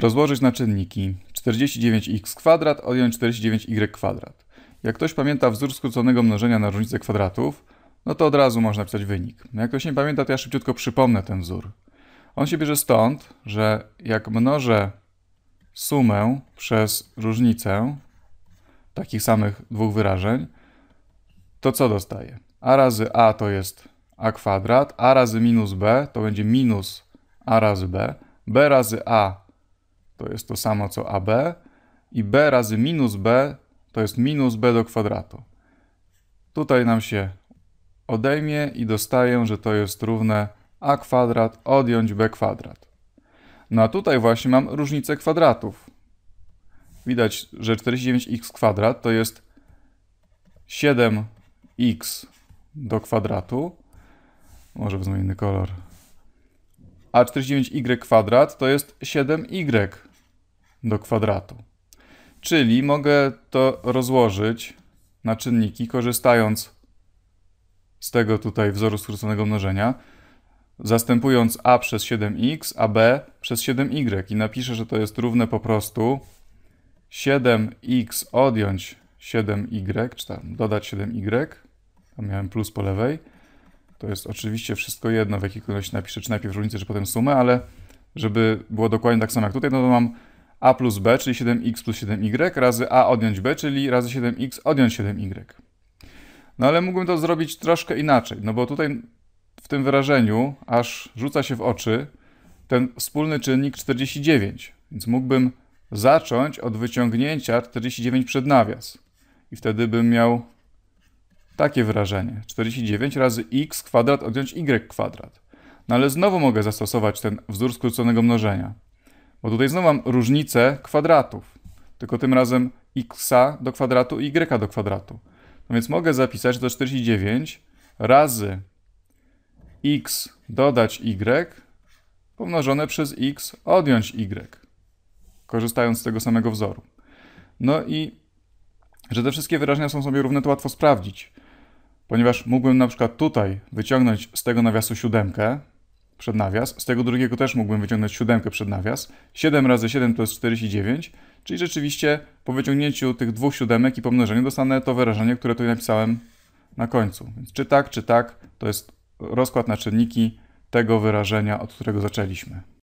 Rozłożyć na czynniki 49 x kwadrat odjąć 49 y kwadrat. Jak ktoś pamięta wzór skróconego mnożenia na różnicę kwadratów, no to od razu można pisać wynik. No jak ktoś nie pamięta, to ja szybciutko przypomnę ten wzór. On się bierze stąd, że jak mnożę sumę przez różnicę takich samych dwóch wyrażeń, to co dostaję? a razy a to jest a kwadrat, a razy minus b to będzie minus a razy b, b razy a to jest to samo co AB i B razy minus B to jest minus B do kwadratu. Tutaj nam się odejmie i dostaję, że to jest równe a kwadrat odjąć b kwadrat. No a tutaj właśnie mam różnicę kwadratów. Widać, że 49x kwadrat to jest 7x do kwadratu. Może wezmę inny kolor. A 49y kwadrat to jest 7y do kwadratu. Czyli mogę to rozłożyć na czynniki, korzystając z tego tutaj wzoru skróconego mnożenia, zastępując a przez 7x, a b przez 7y i napiszę, że to jest równe po prostu 7x odjąć 7y, czy tam dodać 7y, tam miałem plus po lewej, to jest oczywiście wszystko jedno, w jakiej kolejności napiszę, czy najpierw różnicę, czy potem sumę, ale żeby było dokładnie tak samo jak tutaj, no to mam a plus b, czyli 7x plus 7y, razy a odjąć b, czyli razy 7x odjąć 7y. No ale mógłbym to zrobić troszkę inaczej, no bo tutaj w tym wyrażeniu aż rzuca się w oczy ten wspólny czynnik 49, więc mógłbym zacząć od wyciągnięcia 49 przed nawias. I wtedy bym miał takie wyrażenie. 49 razy x kwadrat odjąć y kwadrat. No ale znowu mogę zastosować ten wzór skróconego mnożenia. Bo tutaj znowu mam różnicę kwadratów, tylko tym razem x do kwadratu i y do kwadratu. No więc mogę zapisać to 49 razy x dodać y pomnożone przez x odjąć y, korzystając z tego samego wzoru. No i że te wszystkie wyrażenia są sobie równe, to łatwo sprawdzić, ponieważ mógłbym na przykład tutaj wyciągnąć z tego nawiasu siódemkę, przed nawias. Z tego drugiego też mógłbym wyciągnąć siódemkę przed nawias. 7 razy 7 to jest 49, czyli rzeczywiście po wyciągnięciu tych dwóch siódemek i pomnożeniu dostanę to wyrażenie, które tutaj napisałem na końcu. Więc czy tak, czy tak, to jest rozkład na czynniki tego wyrażenia, od którego zaczęliśmy.